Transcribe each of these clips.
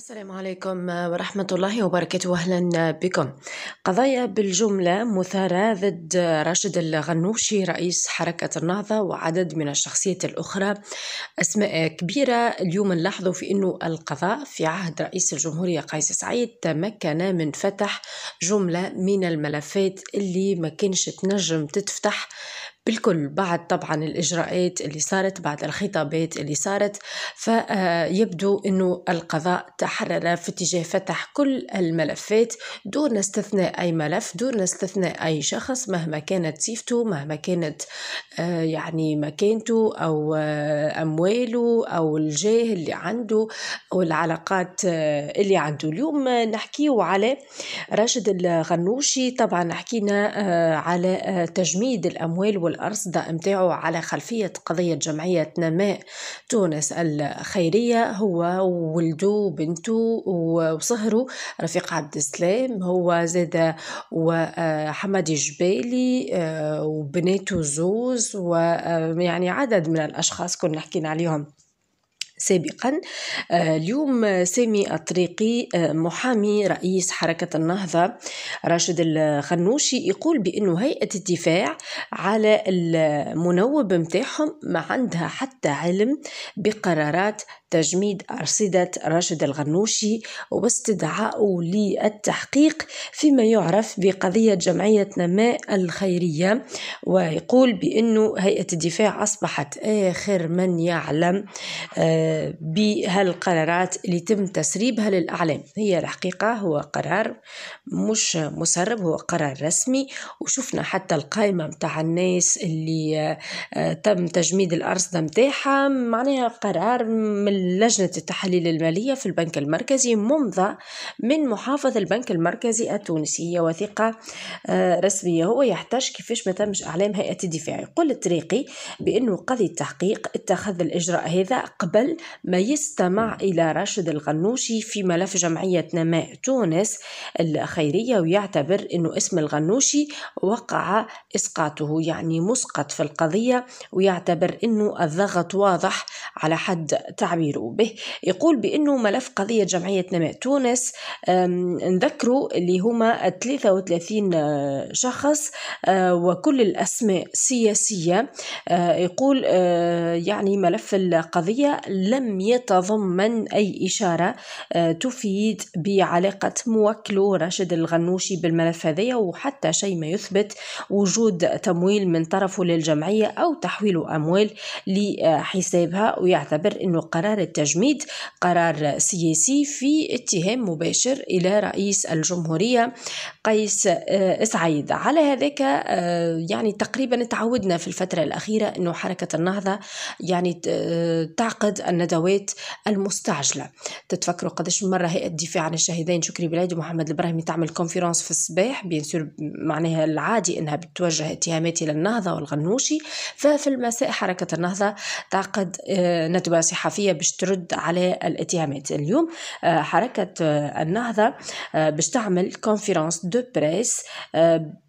السلام عليكم ورحمة الله وبركاته أهلا بكم قضايا بالجملة مثارة ضد راشد الغنوشي رئيس حركة النهضة وعدد من الشخصيات الأخرى أسماء كبيرة اليوم نلاحظوا في أنه القضاء في عهد رئيس الجمهورية قيس سعيد تمكن من فتح جملة من الملفات اللي ما كانش تنجم تتفتح بالكل بعد طبعا الإجراءات اللي صارت بعد الخطابات اللي صارت فيبدو آه، أنه القضاء تحرر في اتجاه فتح كل الملفات دون استثناء أي ملف دون استثناء أي شخص مهما كانت سيفته مهما كانت آه، يعني مكانته أو آه، أمواله أو الجاه اللي عنده أو العلاقات اللي عنده اليوم نحكيه على راشد الغنوشي طبعا حكينا على تجميد الأموال الأرصدة متاعو على خلفية قضية جمعية نماء تونس الخيرية هو ولدو بنتو وصهرو رفيق عبد السلام هو زاد وحمد آه، جبالي آه، وبناته زوز ويعني آه، عدد من الأشخاص كنا حكينا عليهم سابقا آه، اليوم سامي الطريقي آه، محامي رئيس حركة النهضة راشد الخنوشي يقول بأنه هيئة الدفاع على المنوب متاعهم ما عندها حتى علم بقرارات تجميد أرصدة راشد الغنوشي واستدعائه للتحقيق فيما يعرف بقضية جمعية نماء الخيرية ويقول بأنه هيئة الدفاع أصبحت آخر من يعلم آه، بهالقرارات اللي تم تسريبها للأعلام هي الحقيقة هو قرار مش مسرب هو قرار رسمي وشفنا حتى القائمة متاع الناس اللي آه، آه، تم تجميد الأرصدة متاعها معناها قرار من لجنة التحاليل المالية في البنك المركزي ممضى من محافظ البنك المركزي التونسي هي وثيقة آه، رسمية هو يحتاج كيفاش ما تمش إعلام هيئة الدفاع يقول التريقي بأنه قضي التحقيق اتخذ الإجراء هذا قبل ما يستمع إلى راشد الغنوشي في ملف جمعية نماء تونس الخيرية ويعتبر أنه اسم الغنوشي وقع إسقاطه يعني مسقط في القضية ويعتبر أنه الضغط واضح على حد تعبير غير به يقول بأنه ملف قضية جمعية نماء تونس نذكروا اللي هما 33 آه، شخص آه، وكل الأسماء سياسية آه، يقول يعني ملف القضية لم يتضمن أي إشارة تفيد بعلاقة موكله راشد الغنوشي بالملف هذايا وحتى شيء ما يثبت وجود تمويل من طرفه للجمعية أو تحويل أموال لحسابها ويعتبر أنه قرار التجميد قرار سياسي في اتهام مباشر إلى رئيس الجمهورية قيس آه، سعيد على هذاك آه، يعني تقريبا تعودنا في الفترة الأخيرة أنه حركة النهضة يعني آه، تعقد الندوات المستعجلة تتفكروا قداش مرة هيئة الدفاع عن الشهيدين شكري بلادي ومحمد البراهيمي تعمل كونفرنس في الصباح بيان سور معناها العادي أنها بتوجه اتهامات إلى النهضة والغنوشي ففي المساء حركة النهضة تعقد ندوة صحفية باش ترد على الاتهامات اليوم آه، حركة آه، النهضة آه، باش تعمل كونفرنس دو بريس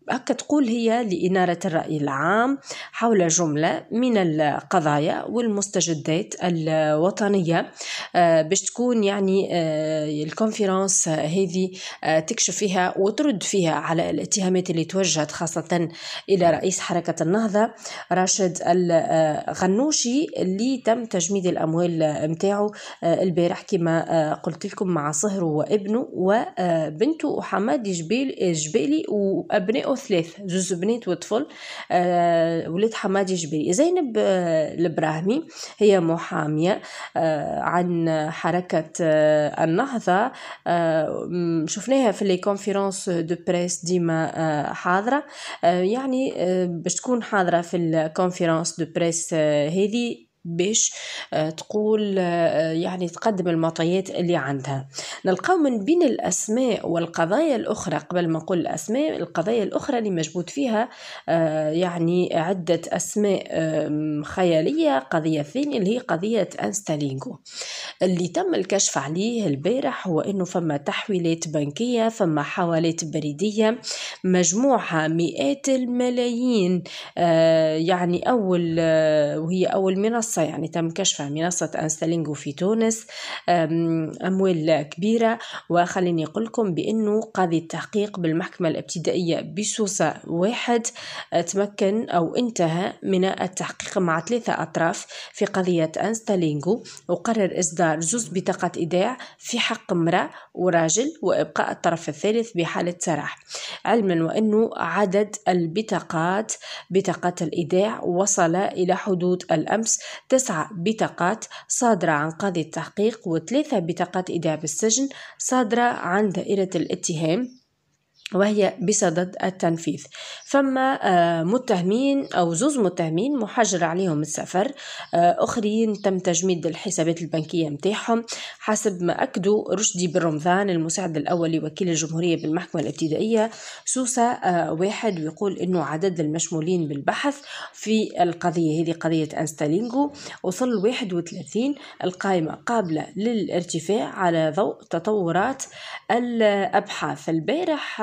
هكا تقول هي لإنارة الرأي العام حول جملة من القضايا والمستجدات الوطنية آه، باش تكون يعني آه، الكونفرنس هذه آه، تكشف فيها وترد فيها على الاتهامات اللي توجهت خاصة إلى رئيس حركة النهضة راشد الغنوشي اللي تم تجميد الأموال متاعه البارح كما قلت لكم مع صهره وابنه وبنته وحماد جبيل جبالي وأبنائه او ثلاث جوج بنات وطفل آه ولاد حمادي جبري زينب آه، البراهمي هي محامية آه، عن حركة آه، النهضة شفناها في لي كونفيرونس دو بريس ديما حاضرة يعني باش تكون حاضرة في الكونفيرونس دو بريس هذه باش آه، تقول آه، يعني تقدم المعطيات اللي عندها نلقاو من بين الأسماء والقضايا الأخرى قبل ما نقول الأسماء القضايا الأخرى اللي مجبوط فيها آه، يعني عدة أسماء خيالية قضية ثانية اللي هي قضية أنستالينغو اللي تم الكشف عليه البارح هو أنه فما تحويلات بنكية فما حوالات بريدية مجموعها مئات الملايين آه يعني أول آه وهي أول منصة يعني تم كشفها منصة أنستالينجو في تونس أموال كبيرة وخليني أقول لكم بأنه قاضي التحقيق بالمحكمة الابتدائية بسوسة واحد آه، تمكن أو انتهى من التحقيق مع ثلاثة أطراف في قضية أنستالينجو وقرر إصدار جزء بطاقة إيداع في حق امرأة وراجل وإبقاء الطرف الثالث بحالة سراح علما وأن عدد البطاقات بطاقات الإيداع وصل إلى حدود الأمس تسعة بطاقات صادرة عن قاضي التحقيق وثلاثة بطاقات إيداع بالسجن صادرة عن دائرة الاتهام وهي بصدد التنفيذ فما آه، متهمين أو زوز متهمين محجر عليهم السفر آه، أخرين تم تجميد الحسابات البنكية متاعهم حسب ما أكدوا رشدي برمضان المساعد الأول لوكيل الجمهورية بالمحكمة الابتدائية سوسة آه، واحد ويقول أنه عدد المشمولين بالبحث في القضية هذه قضية أنستالينغو وصل 31 القائمة قابلة للارتفاع على ضوء تطورات الأبحاث البارح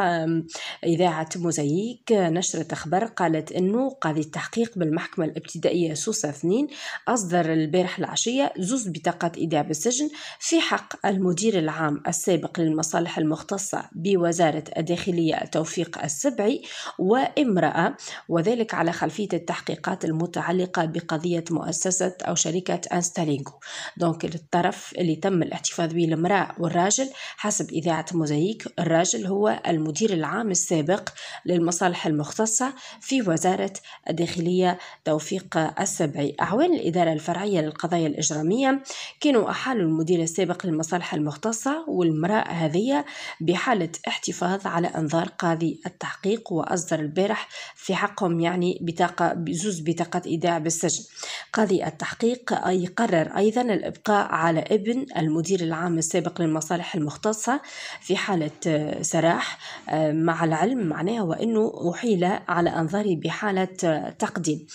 إذاعة موزاييك نشرت أخبار قالت أنه قاضي التحقيق بالمحكمة الابتدائية سوسة اثنين أصدر البارح العشية زوز بطاقات إيداع بالسجن في حق المدير العام السابق للمصالح المختصة بوزارة الداخلية توفيق السبعي وامرأة وذلك على خلفية التحقيقات المتعلقة بقضية مؤسسة أو شركة أنستالينغو دونك الطرف اللي تم الاحتفاظ به المرأة والراجل حسب إذاعة موزاييك الراجل هو المدير المدير العام السابق للمصالح المختصة في وزارة الداخلية توفيق السبعي أعوان الإدارة الفرعية للقضايا الإجرامية كانوا أحالوا المدير السابق للمصالح المختصة والمرأة هذه بحالة احتفاظ على أنظار قاضي التحقيق وأصدر البارح في حقهم يعني بطاقة بزوز بطاقة إيداع بالسجن قاضي التحقيق أي قرر أيضا الإبقاء على ابن المدير العام السابق للمصالح المختصة في حالة سراح مع العلم معناها وأنه أحيل على أنظاري بحالة تقديم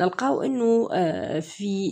نلقاو أنه آه، في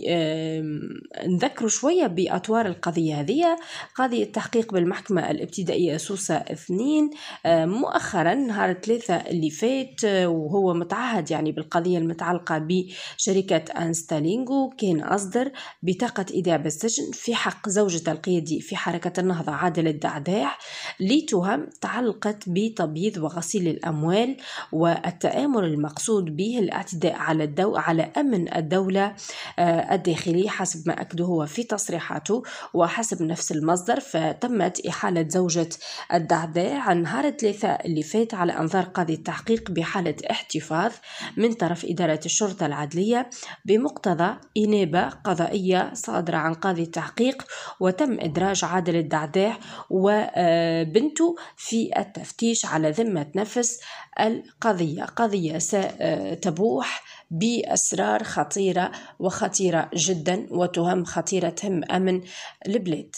نذكر شوية بأطوار القضية هذه قاضي التحقيق بالمحكمة الابتدائية سوسة اثنين آه، مؤخرا نهار ثلاثة اللي فات آه، وهو متعهد يعني بالقضية المتعلقة بشركة أنستالينغو كان أصدر بطاقة إيداع بالسجن في حق زوجة القيادي في حركة النهضة عادل الدعداع لتهم تعلقت ب تبييض وغسيل الأموال والتآمر المقصود به الاعتداء على الدو على أمن الدولة آه، الداخلي حسب ما أكده هو في تصريحاته وحسب نفس المصدر فتمت إحالة زوجة الدعداء عن نهار الثلاثاء اللي فات على أنظار قاضي التحقيق بحالة احتفاظ من طرف إدارة الشرطة العدلية بمقتضى إنابة قضائية صادرة عن قاضي التحقيق وتم إدراج عادل الدعداع وبنته آه، في التفتيش تعيش على ذمة نفس القضية قضية ستبوح بأسرار خطيرة وخطيرة جدا وتهم خطيرة تهم أمن البلاد